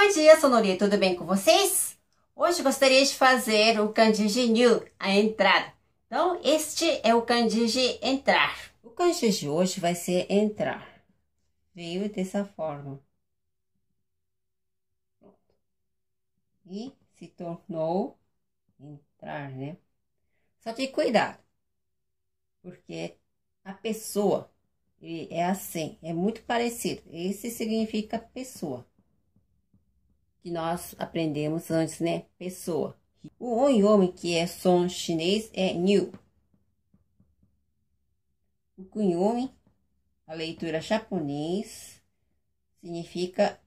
bom dia, Sonori. Tudo bem com vocês? Hoje gostaria de fazer o kanji new, a entrada. Então, este é o kanji entrar. O kanji de hoje vai ser entrar. Veio dessa forma. E se tornou entrar, né? Só que cuidado, porque a pessoa é assim, é muito parecido. Esse significa pessoa que nós aprendemos antes, né? Pessoa. O onyomi, que é som chinês, é new. O kunyomi, a leitura japonês, significa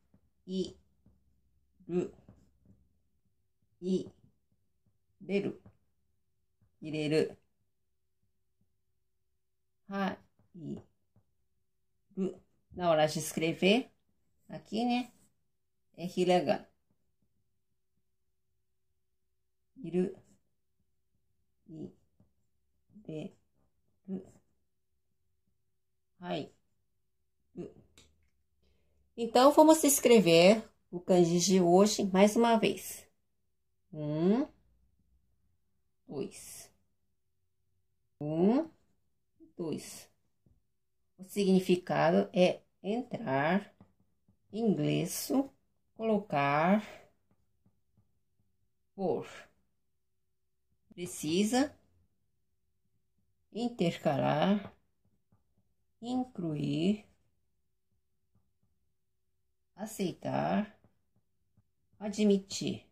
i, ru, i, beru, ireru, ha, i, ru. Na hora de escrever, aqui, né? é hiragana. i, de, Então, vamos escrever o kanji de hoje mais uma vez. Um, dois. Um, dois. O significado é entrar, ingresso, colocar por precisa intercalar, incluir, aceitar, admitir.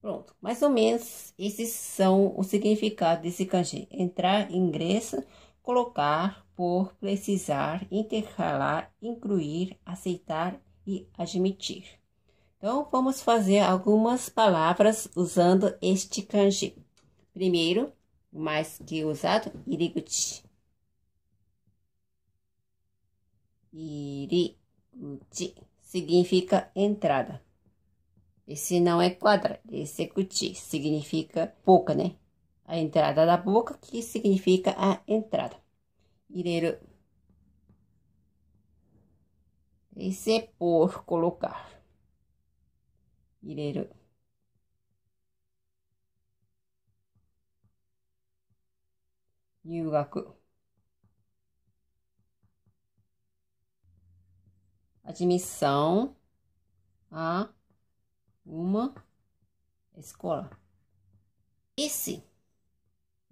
Pronto, mais ou menos esses são o significado desse kanji. Entrar, ingressa, colocar, por, precisar, intercalar, incluir, aceitar, e admitir. Então, vamos fazer algumas palavras usando este kanji. Primeiro, mais que usado, iriguchi. Iriguchi significa entrada. Esse não é quadra, esse é kuti, significa boca, né? A entrada da boca, que significa a entrada. Ireru e por colocar. Irei Yugaku. Admissão a uma escola. Esse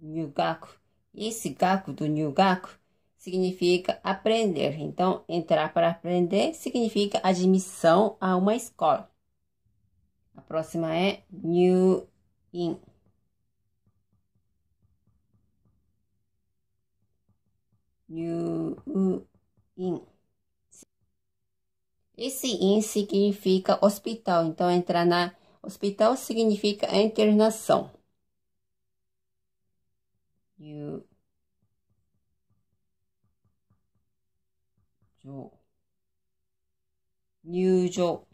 Yugaku, esse gaku do Yugaku significa aprender. Então, entrar para aprender significa admissão a uma escola. A próxima é new in. New in. Esse in significa hospital. Então, entrar na hospital significa internação. New 場、入場.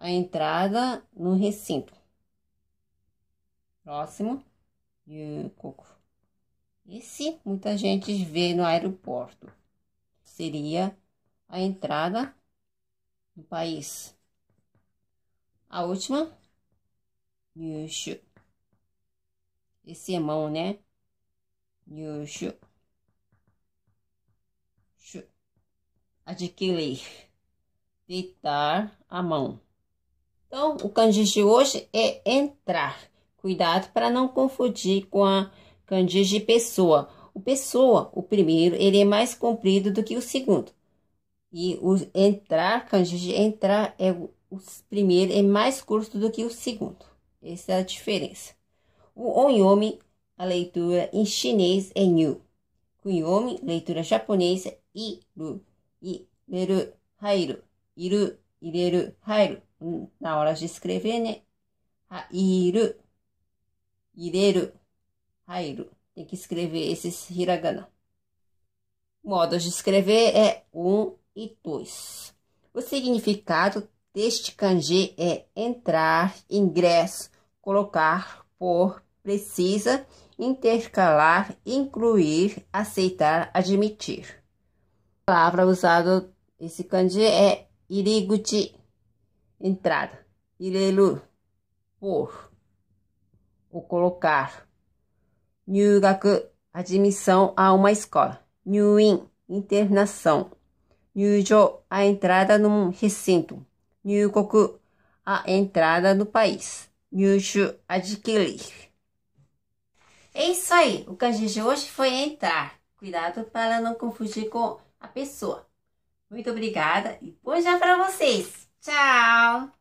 A entrada no recinto. Próximo. Yukoku. Esse muita gente vê no aeroporto. Seria a entrada no país. A última, Yushu. Esse é mão, né? Yushu. Shu. Adquirir. deitar a mão. Então, o kanji de hoje é entrar. Cuidado para não confundir com a kanji de pessoa. O pessoa, o primeiro, ele é mais comprido do que o segundo. E o entrar, kanji de entrar, é o, o primeiro é mais curto do que o segundo. Essa é a diferença. O onyomi a leitura em chinês é Nyu. Kunyomi, leitura japonesa, Iru. Ireru, Hairu. Iru, Ireru, Hairu. Na hora de escrever, né? Iru, Ireru, Hairu. Tem que escrever esses hiragana. Modos de escrever é 1 e 2. O significado deste kanji é entrar, ingresso, colocar, pôr, precisa intercalar, incluir, aceitar, admitir. A palavra usada esse kanji é iriguchi, entrada, irelu, por, ou colocar, nyugaku, admissão a uma escola, nyuin, internação, nyujo, a entrada num recinto, nyukoku, a entrada no país, nyushu, adquirir. É isso aí. O canji de hoje foi entrar. Cuidado para não confundir com a pessoa. Muito obrigada e bom dia para vocês. Tchau!